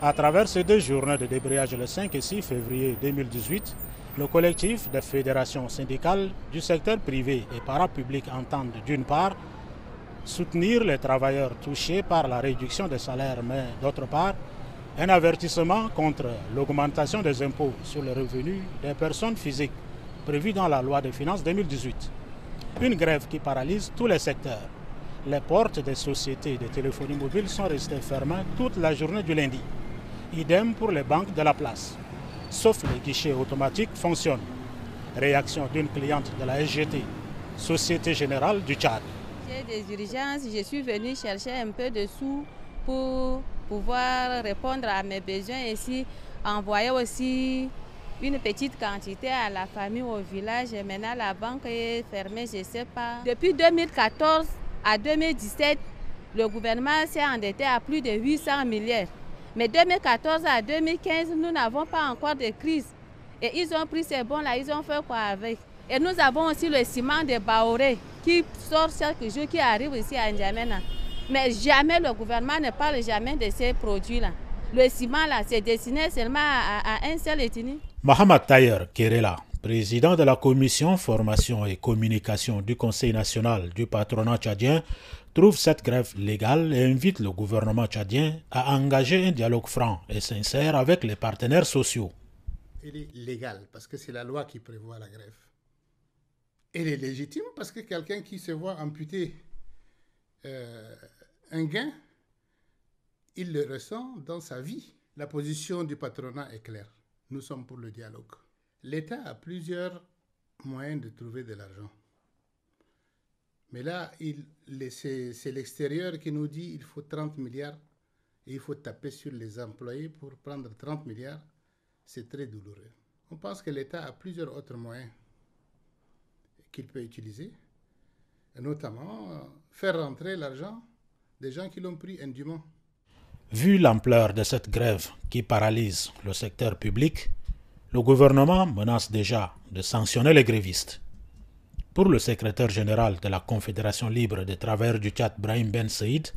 À travers ces deux journées de débrayage le 5 et 6 février 2018, le collectif des fédérations syndicales du secteur privé et parapublic entendent d'une part soutenir les travailleurs touchés par la réduction des salaires, mais d'autre part un avertissement contre l'augmentation des impôts sur les revenus des personnes physiques prévue dans la loi de finances 2018. Une grève qui paralyse tous les secteurs. Les portes des sociétés de téléphonie mobile sont restées fermées toute la journée du lundi. Idem pour les banques de la place. Sauf les guichets automatiques fonctionnent. Réaction d'une cliente de la SGT, Société Générale du Tchad. J'ai des urgences, je suis venue chercher un peu de sous pour pouvoir répondre à mes besoins et si envoyer aussi une petite quantité à la famille au village. Et maintenant, la banque est fermée, je ne sais pas. Depuis 2014 à 2017, le gouvernement s'est endetté à plus de 800 milliards. Mais 2014 à 2015, nous n'avons pas encore de crise. Et ils ont pris ces bons-là, ils ont fait quoi avec Et nous avons aussi le ciment de Baoré qui sort chaque jour, qui arrive ici à N'Djamena. Mais jamais le gouvernement ne parle jamais de ces produits-là. Le ciment, là, c'est destiné seulement à, un seul ethnie. Mohamed Tayer Kerela, président de la commission formation et communication du Conseil national du patronat tchadien, trouve cette grève légale et invite le gouvernement tchadien à engager un dialogue franc et sincère avec les partenaires sociaux. Elle est légale parce que c'est la loi qui prévoit la grève. Elle est légitime parce que quelqu'un qui se voit amputer euh, un gain, il le ressent dans sa vie. La position du patronat est claire. Nous sommes pour le dialogue. L'État a plusieurs moyens de trouver de l'argent. Mais là, c'est l'extérieur qui nous dit qu'il faut 30 milliards et il faut taper sur les employés pour prendre 30 milliards. C'est très douloureux. On pense que l'État a plusieurs autres moyens qu'il peut utiliser, notamment euh, faire rentrer l'argent des gens qui l'ont pris indûment. Vu l'ampleur de cette grève qui paralyse le secteur public, le gouvernement menace déjà de sanctionner les grévistes. Pour le secrétaire général de la Confédération libre des travailleurs du Tchad, Brahim Ben Saïd,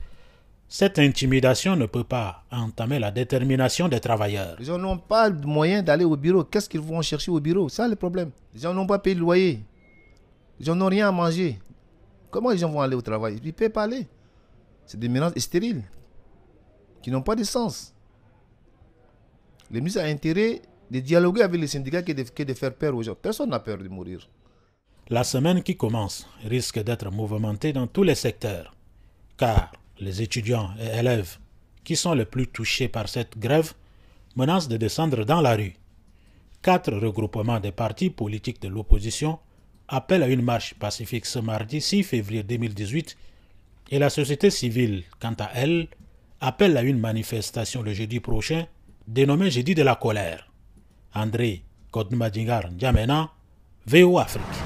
cette intimidation ne peut pas entamer la détermination des travailleurs. Ils n'ont pas de moyen d'aller au bureau. Qu'est-ce qu'ils vont chercher au bureau Ça, le problème. gens n'ont pas payé le loyer. Ils n'ont rien à manger. Comment les gens vont aller au travail Ils ne peuvent pas aller. C'est des menaces stériles qui n'ont pas de sens. Les ministre a intérêt de dialoguer avec les syndicats qui de, de faire peur aux gens. Personne n'a peur de mourir. La semaine qui commence risque d'être mouvementée dans tous les secteurs, car les étudiants et élèves qui sont les plus touchés par cette grève menacent de descendre dans la rue. Quatre regroupements des partis politiques de l'opposition appellent à une marche pacifique ce mardi 6 février 2018 et la société civile, quant à elle, appelle à une manifestation le jeudi prochain dénommée Jeudi de la colère. André Kodmadingar Ndjamena, VO Afrique.